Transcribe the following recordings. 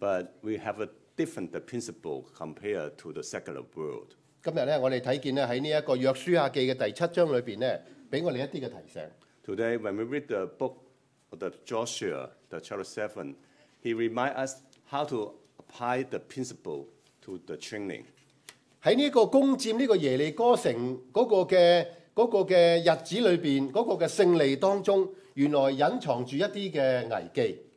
but we have a different principle compared to the secular world. Today, when we read the book of the Joshua, the chapter seven, he reminds us how to apply the principle to the training. 喺呢個攻佔呢個耶利哥城嗰個嘅嗰個嘅日子裏邊，嗰個嘅勝利當中，原來隱藏住一啲嘅危機。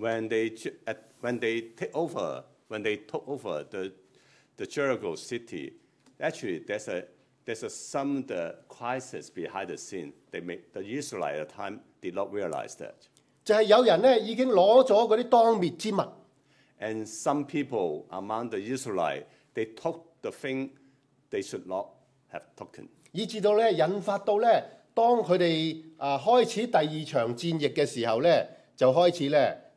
when they, at, when they take over, when they took over the, the Jericho city, actually there's a, there's a, some the crisis behind the scene. They make, the Israelite at the time did not realize that. 就係有人咧已經攞咗嗰啲當滅之物。And some people among the Israelite they took the thing they should not have taken. 以至到咧引發到咧，當佢哋啊開始第二場戰役嘅時候咧，就開始咧。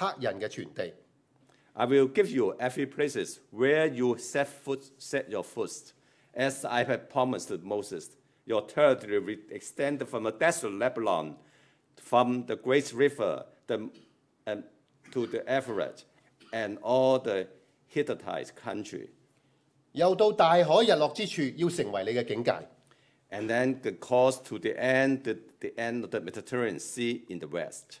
黑人嘅全地。I will give you every places where you set foot, set your foot, as I have promised to Moses. Your territory will extend from the desert Lebanon, from the great river the, and um, to the Euphrates, and all the Hittite country. 又到大海日落之處，要成為你嘅境界。And then the course to the end, the, the end of the Mediterranean Sea in the west.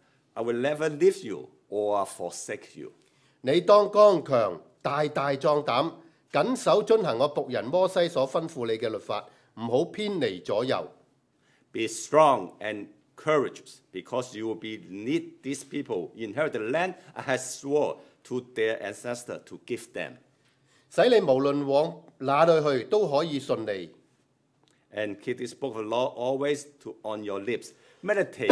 I will never leave you or forsake be strong and courageous, because you will be need these people inherit the land I have swore to their ancestor to give And keep this book of law always to on your lips. Meditate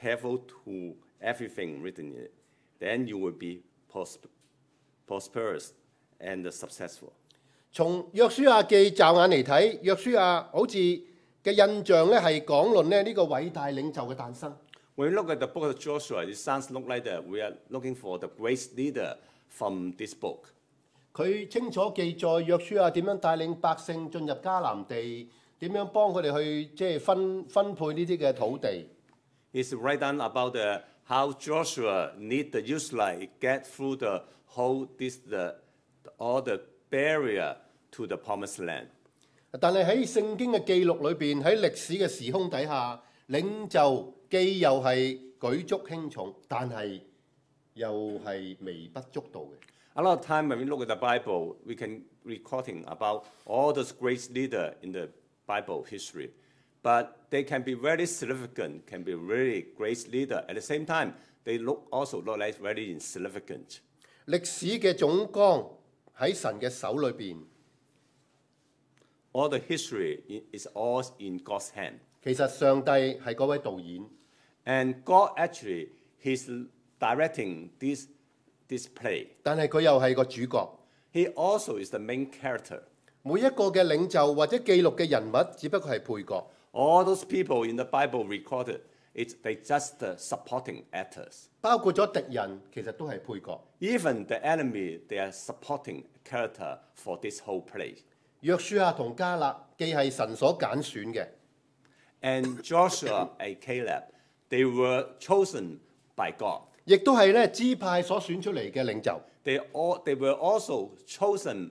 careful to everything written in it, then you will be prosperous and successful. 從約書亞記驟眼嚟睇，約書亞好似嘅印象咧係講論咧呢個偉大領袖嘅誕生。When we look at the book of Joshua, it sounds look like that we are looking for the great leader from this book. 佢清楚記載約書亞點樣帶領百姓進入迦南地，點樣幫佢哋去即係分分配呢啲嘅土地。is right down about how Joshua need the Israelite get through the whole this the all the barrier to the promised Land. A lot of time when we look at the Bible, we can recording about all those great leader in the Bible history but they can be very significant, can be really great leader. At the same time, they look also look like very insignificant. 歷史嘅總綱喺神嘅手裏邊。All the history is all in God's hand. 其實上帝係嗰位導演。And God actually he's directing this this play. 但係佢又係個主角。He also is the main character all those people in the Bible recorded, it's they just uh, supporting actors. 包括咗敵人，其實都係配角。Even the enemy, they are supporting character for this whole play. 約書亞同加勒既係神所揀選嘅。And Joshua and Caleb, they were chosen by God. 亦都係咧支派所選出嚟嘅領袖。They all they were also chosen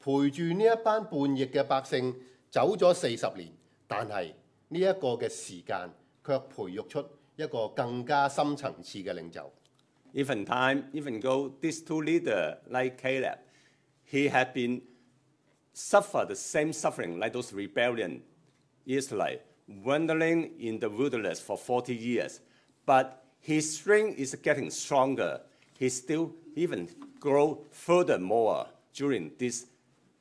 陪住呢一班叛逆嘅百姓走咗四十年，但系呢一个嘅时间却培育出一个更加深层次嘅领袖。Even time, even go, these two leaders, like Caleb, he had been suffer the same suffering like those rebellion Israelite, wandering in the wilderness for 40 years. But his strength is getting stronger. He still even grow furthermore during this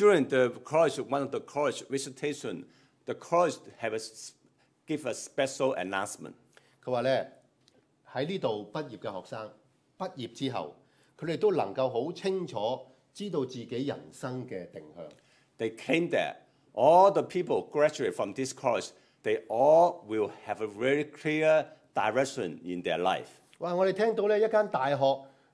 during the college, one of the college visitation, the college have a, give a special announcement. 佢話咧喺呢度畢業嘅學生，畢業之後，佢哋都能夠好清楚知道自己人生嘅定向。They came there. all the people graduate from this college, they all will have a very clear direction in their life. 哇！我哋聽到咧一間大學。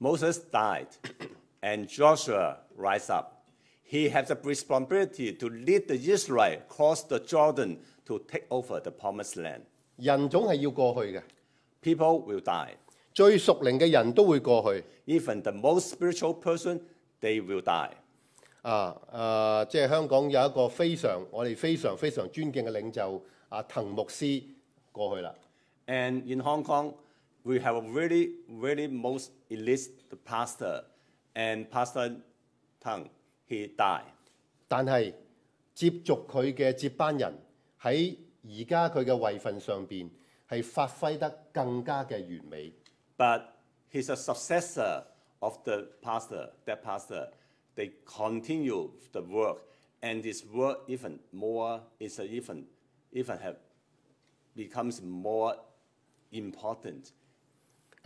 Moses died, and Joshua rise up. He has the responsibility to lead the Israel cross the Jordan to take over the promised People will Even the most spiritual person, they will And in Hong Kong we have a really, really most elite pastor, and Pastor Tang, he died. 但係接續佢嘅接班人喺而家佢嘅位份上邊係發揮得更加嘅完美。But he's a successor of the pastor, that pastor. They continue the work, and this work even more is even even have becomes more important.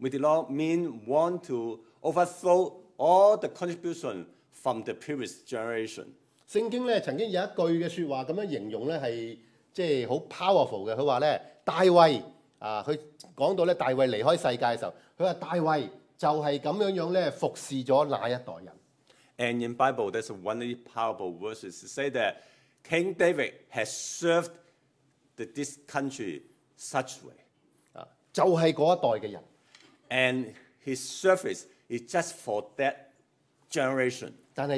we did not mean want to overthrow all the contribution from the previous generation. powerful 嘅，佢話咧大衛啊，佢講到咧大衛離開世界嘅時候，佢話大衛就係咁樣樣咧服侍咗那一代人。And in Bible, there's one powerful verses to say that King David has served the, this country such way 啊，就係嗰一代嘅人。and his service is just for that generation. But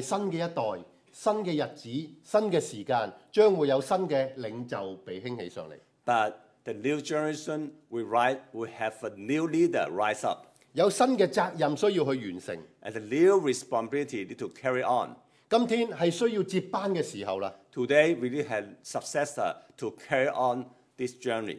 the new generation will rise, will have a new leader rise up。有新嘅責任需要去完成。And the new responsibility to carry on。今天係需要接班嘅時候啦。Today we need a successor to carry on this journey。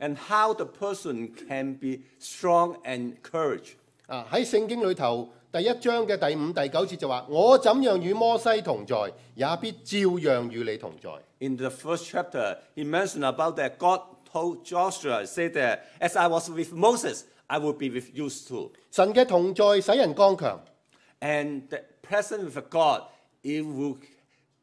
and how the person can be strong and courage。啊，喺聖經裏頭第一章嘅第五、第九節就話：我怎樣與摩西同在，也必照樣與你同在。In the first chapter, he mentioned about that God told Joshua, say that as I was with Moses, I will be with you too。神嘅同在使人剛強。And the presence of God, it will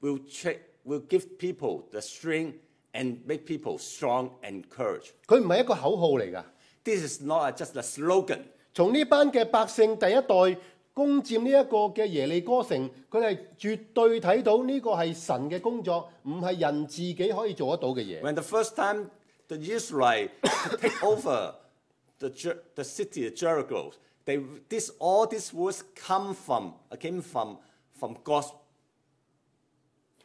will check, will give people the strength and make people strong and courage。佢唔係一個口號嚟㗎。This is not just a slogan。從呢班嘅百姓第一代攻佔呢一個嘅耶利哥城，佢係絕對睇到呢個係神嘅工作，唔係人自己可以做得到嘅嘢。When the first time the take over the the city of Jericho, they this all these words come from came from from God's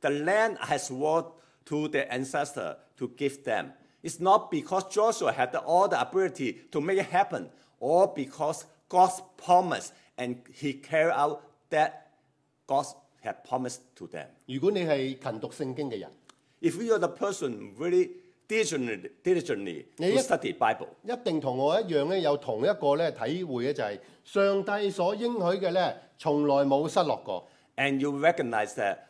The land has worked to their ancestor to give them. It's not because Joshua had all the ability to make it happen, or because God's promise and he carried out that God had promised to them. If you are the person really diligently, diligently to 你一- study Bible, and you recognize that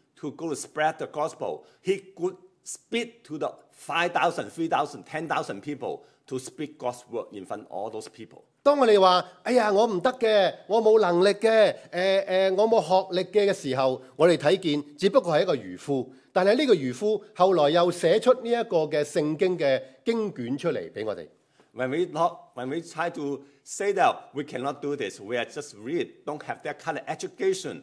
go to spread the gospel. He could speak to the 5,000, 3,000, 10,000 people to speak God's word in front of all those people. 當我哋話：哎呀，我唔得嘅，我冇能力嘅，誒、呃、誒、呃，我冇學歷嘅嘅時候，我哋睇見只不過係一個漁夫，但係呢個漁夫後來又寫出呢一個嘅聖經嘅經卷出嚟俾我哋。When we not, when we try to say that we cannot do this, we are just read, don't have that kind of education,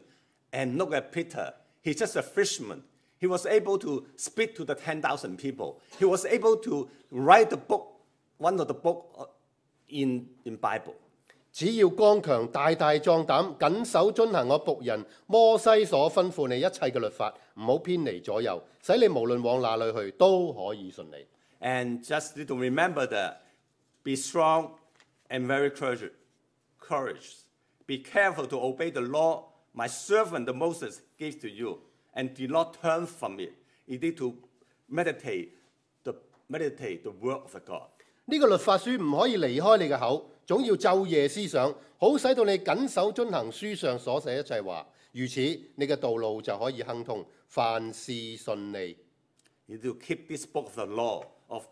and look at Peter. He's just a fisherman. He was able to speak to the 10,000 people. He was able to write the book, one of the book uh, in, in Bible. 只要剛強、大大壯膽，緊守遵行我僕人摩西所吩咐你一切嘅律法，唔好偏離左右，使你無論往哪裏去都可以順利。And just to remember that be strong and very courage, courage. Be careful to obey the law. My servant Moses gives to you, and do not turn from it. You need to meditate the meditate the word of need to keep this book of the law of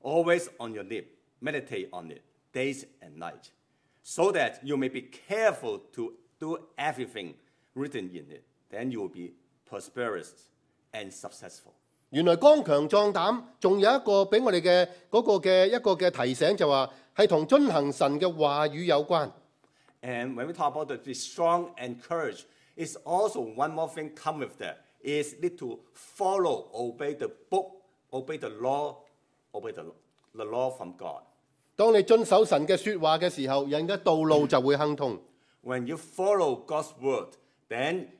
always on your lip, meditate on it days and night, so that you may be careful to do everything written in it then you will be prosperous and successful. And when we talk about the strong and courage, it's also one more thing come with that is need to follow, obey the book, obey the law, obey the the law from God. When you follow God's word, then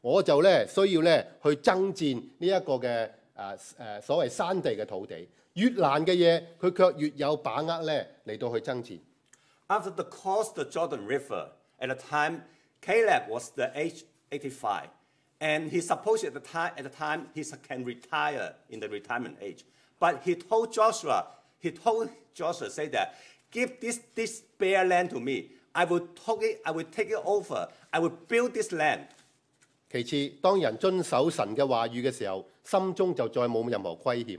我就咧需要咧去爭戰呢一個嘅誒誒所謂山地嘅土地。越難嘅嘢，佢卻越有把握咧嚟到去爭戰。After the cross the Jordan River, at the time Caleb was the age 85, and he supposed at the time at the time he can retire in the retirement age. But he told Joshua, he told Joshua say that, give this this bare land to me. I will take it. I will take it over. I will build this land. 其次，當人遵守神嘅話語嘅時候，心中就再冇任何虧欠。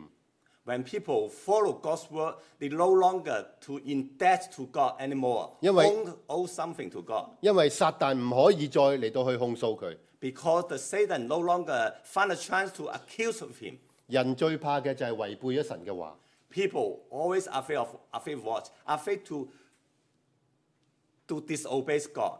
When people follow God's word, they no longer to in debt to God anymore. 因為 owe something to God. 因為撒旦唔可以再嚟到去控訴佢。Because the Satan no longer find a chance to accuse of him. 人最怕嘅就係違背咗神嘅話。People always afraid of afraid what? Afraid to to disobey God.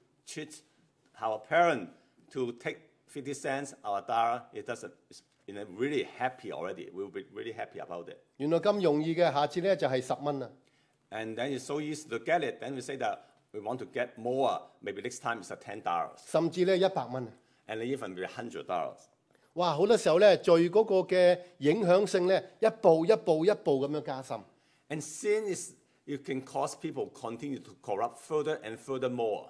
treats our parent to take 50 cents, our dollar, it doesn't. It's, you know, really happy already. We'll be really happy about it. And then it's so easy to get it. Then we say that we want to get more. Maybe next time it's a ten dollars. And even be hundred dollars. 哇！好多時候咧，罪嗰個嘅影響性咧，一步一步一步咁樣加深。And sin is you can cause people continue to corrupt further and further more.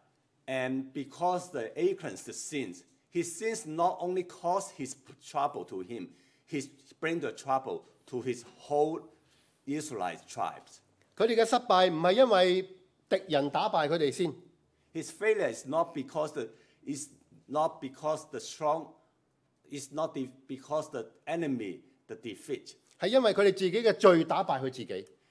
And because the Achan's sins, his sins not only caused his trouble to him, he bring the trouble to his whole Israelite tribes. His failure is not because the is not because the strong is not because the enemy the defeat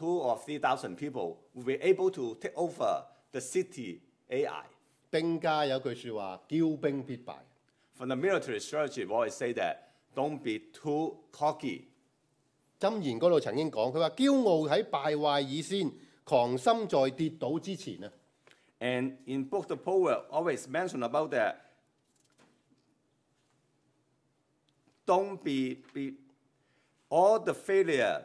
two or 3,000 people will be able to take over the city AI. the military strategy, we always say that don't be too cocky. 箴言嗰度曾經講，佢話驕傲喺敗壞以先，狂心在跌倒之前啊。And in book the poet always mention about that. Don't be be all the failure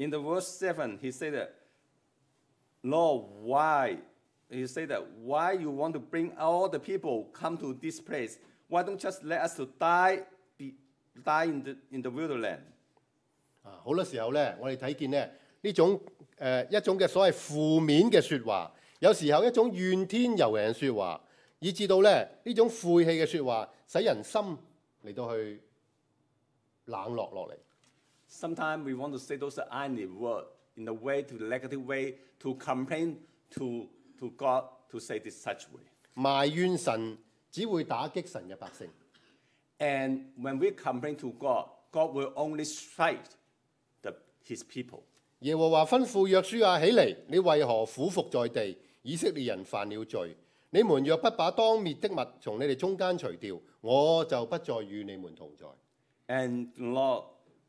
In the verse 7, he said, Lord, why? He said, why you want to bring all the people come to this place? Why don't just let us to die, be, die in the, in the wilderness? 啊，好多時候咧，我哋睇見咧呢種誒、呃、一種嘅所謂負面嘅説話，有時候一種怨天尤人説話，以至到咧呢種晦氣嘅説話，使人心嚟到去冷落落嚟。sometimes we want to say those angry word in a way to negative way to complain to to God to say this such way. 埋怨神只會打擊神嘅百姓。And when we complain to God, God will only strike the, His people. 耶和華吩咐約書亞起嚟，你為何俯伏在地？以色列人犯了罪。你們若不把當滅的物從你哋中間除掉，我就不再與你們同在。And Lord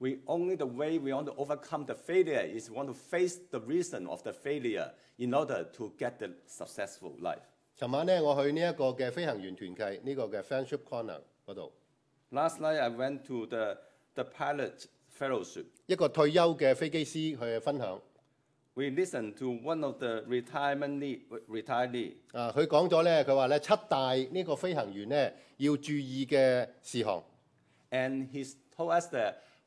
we only the way we want to overcome the failure is want to face the reason of the failure in order to get the successful life。尋晚咧，我去呢一個嘅飛行員團契呢、這個嘅 Friendship Corner 嗰度。Last night I went to the the pilot fellowship。一個退休嘅飛機師佢嘅分享。We listened to one of the retirement retiree。啊，佢講咗咧，佢話咧七大呢個飛行員咧要注意嘅事項。And he told us that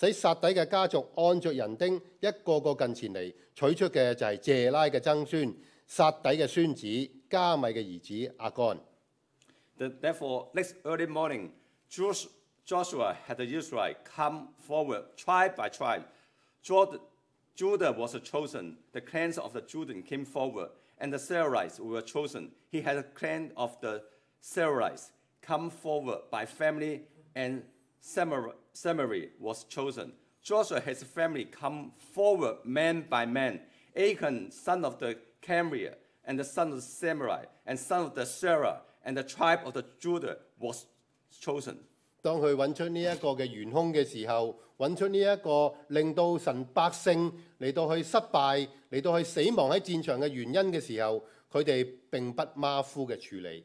使撒底嘅家族按着人丁一個個近前嚟，取出嘅就係謝拉嘅曾孫撒底嘅孫子加米嘅兒子亞干。Therefore, next early morning, Joshua had the Israelites come forward tribe by tribe. Judah was chosen. The clans of the Judah came forward, and the Serahites were chosen. He had a clan of the Serahites come forward by family and Samar Samari was chosen. Joshua his family come forward man by man. Achan, son of the Camria, and the son of the Samurai, and son of the Sarah, and the tribe of the Judah was chosen. 當佢揾出呢一個嘅元兇嘅時候，揾出呢一個令到神百姓嚟到去失敗、嚟到去死亡喺戰場嘅原因嘅時候，佢哋並不馬虎嘅處理。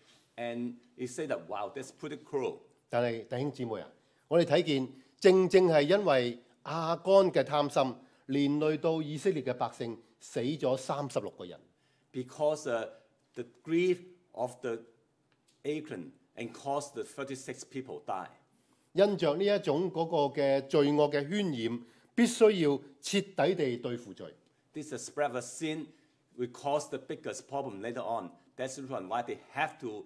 And he said that, wow, that's pretty cruel. 但係弟兄姊妹啊，我哋睇見正正係因為亞干嘅貪心，連累到以色列嘅百姓死咗三十六個人。Because uh, the grief of the Achan and caused the 36 people die. 因着呢一種嗰個嘅罪惡嘅渲染，必須要徹底地對付罪。This is spread of sin will cause the biggest problem later on. That's the reason why they have to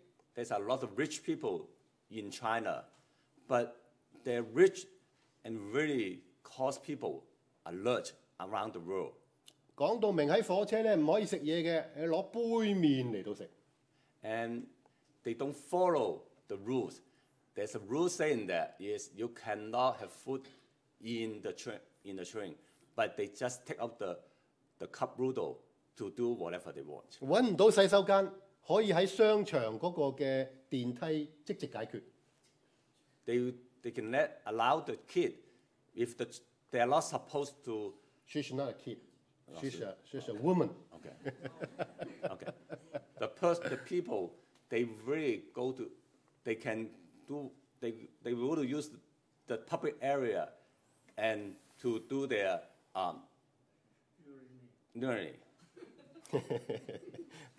There's a lot of rich people in China, but they're rich and really cause people alert around the world. And they don't follow the rules. There's a rule saying that yes, you cannot have food in the train in the train, but they just take out the the cup noodle to do whatever they want. 揾唔到洗手間。可以喺商場嗰個嘅電梯即席解決。They they can let allow the kid if the they are not supposed to. She's not a kid. She's a she's a woman. Okay. Okay. The person the people they really go to they can do they they will use the public area and to do their um, urinary.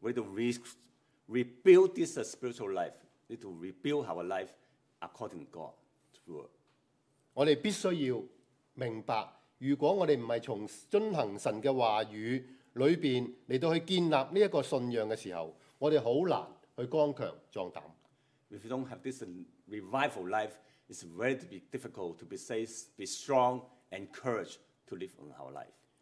We need to re rebuild this uh, spiritual life. We need to rebuild our life according to God. To If you don't have this uh, revival life, it's very difficult to be safe, be strong, and courage to live on our life.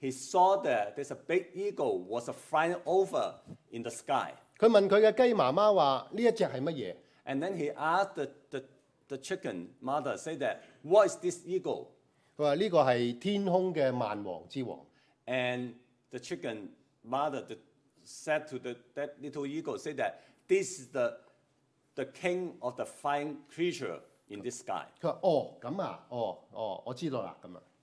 he saw that there's a big eagle was flying over in the sky. and then he asked the the the chicken mother say that what is this eagle？佢話呢個係天空嘅萬王之王。And the chicken mother the, said to the that little eagle say that this is the the king of the flying creature in this sky."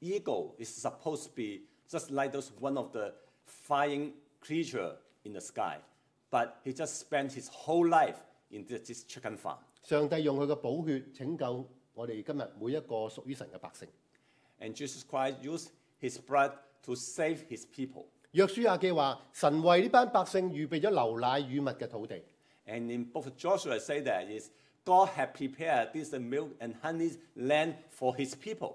eagle is supposed to be just like those one of the flying creature in the sky, but he just spent his whole life in this chicken farm. 上帝用佢嘅寶血拯救我哋今日每一個屬於神嘅百姓。And Jesus Christ used his blood to save his people. 約書亞記話：神為呢班百姓預備咗流奶與蜜嘅土地。And in book Joshua say that is God had prepared this milk and honey land for His people.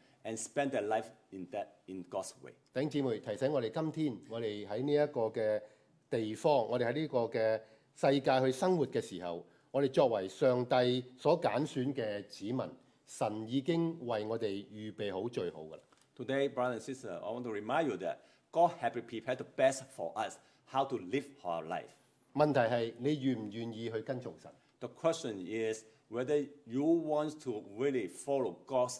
and spend their life in that in God's way. 弟兄姊妹，提醒我哋，今天我哋喺呢一個嘅地方，我哋喺呢個嘅世界去生活嘅時候，我哋作為上帝所揀選嘅子民，神已經為我哋預備好最好噶啦。Today, brothers and sisters, I want to remind you that God has prepared the best for us how to live our life. 問題係你願唔願意去跟從神？The question is whether you want to really follow God's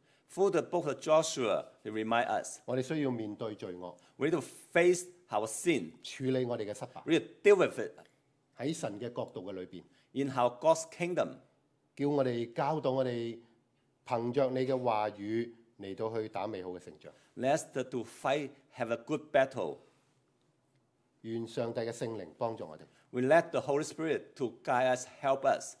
Through the book of Joshua, they remind us: We need to face our sin. We need to deal with it 喺神嘅角度嘅裏邊。In how God's kingdom，叫我哋教導我哋憑着你嘅話語嚟到去打美好嘅成長。Let's to fight have a good battle。願上帝嘅聖靈幫助我哋。We let the Holy Spirit to guide us, help us。